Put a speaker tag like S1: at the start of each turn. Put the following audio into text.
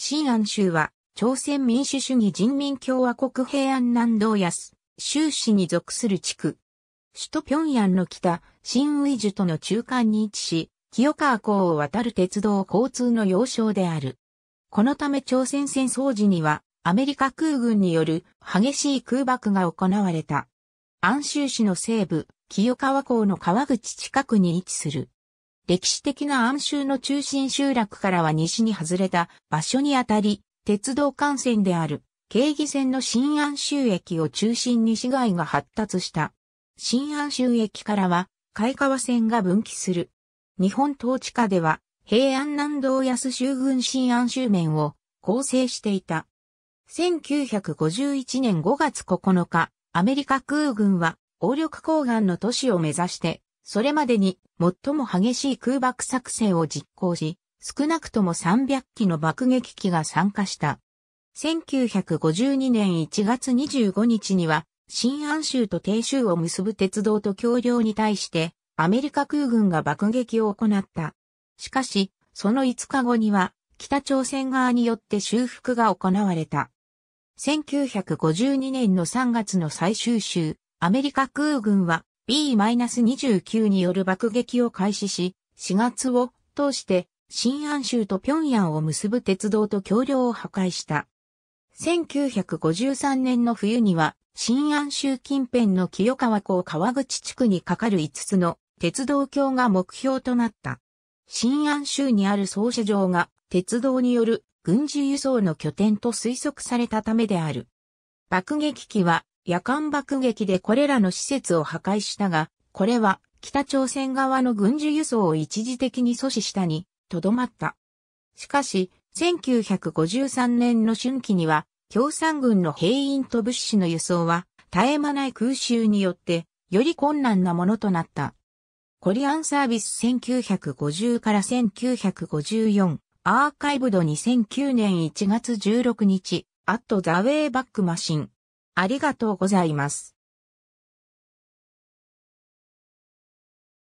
S1: 新安州は、朝鮮民主主義人民共和国平安南道安、州市に属する地区。首都平壌の北、新ウイジュとの中間に位置し、清川港を渡る鉄道交通の要衝である。このため朝鮮戦争時には、アメリカ空軍による激しい空爆が行われた。安州市の西部、清川港の川口近くに位置する。歴史的な安州の中心集落からは西に外れた場所にあたり、鉄道幹線である、京義線の新安州駅を中心に市街が発達した。新安州駅からは、海川線が分岐する。日本統治下では、平安南道安州郡新安州面を構成していた。1951年5月9日、アメリカ空軍は、王力港岸の都市を目指して、それまでに最も激しい空爆作戦を実行し、少なくとも300機の爆撃機が参加した。1952年1月25日には、新安州と鄭州を結ぶ鉄道と橋梁に対して、アメリカ空軍が爆撃を行った。しかし、その5日後には、北朝鮮側によって修復が行われた。1952年の3月の最終週、アメリカ空軍は B-29 による爆撃を開始し、4月を通して、新安州と平壌を結ぶ鉄道と橋梁を破壊した。1953年の冬には、新安州近辺の清川港川口地区に架かる5つの鉄道橋が目標となった。新安州にある総車場が鉄道による軍事輸送の拠点と推測されたためである。爆撃機は夜間爆撃でこれらの施設を破壊したが、これは北朝鮮側の軍需輸送を一時的に阻止したに、とどまった。しかし、1953年の春季には、共産軍の兵員と物資の輸送は、絶え間ない空襲によって、より困難なものとなった。コリアンサービス1950から1954、アーカイブド2009年1月16日、アットザウェイバックマシン。ありがとうございます。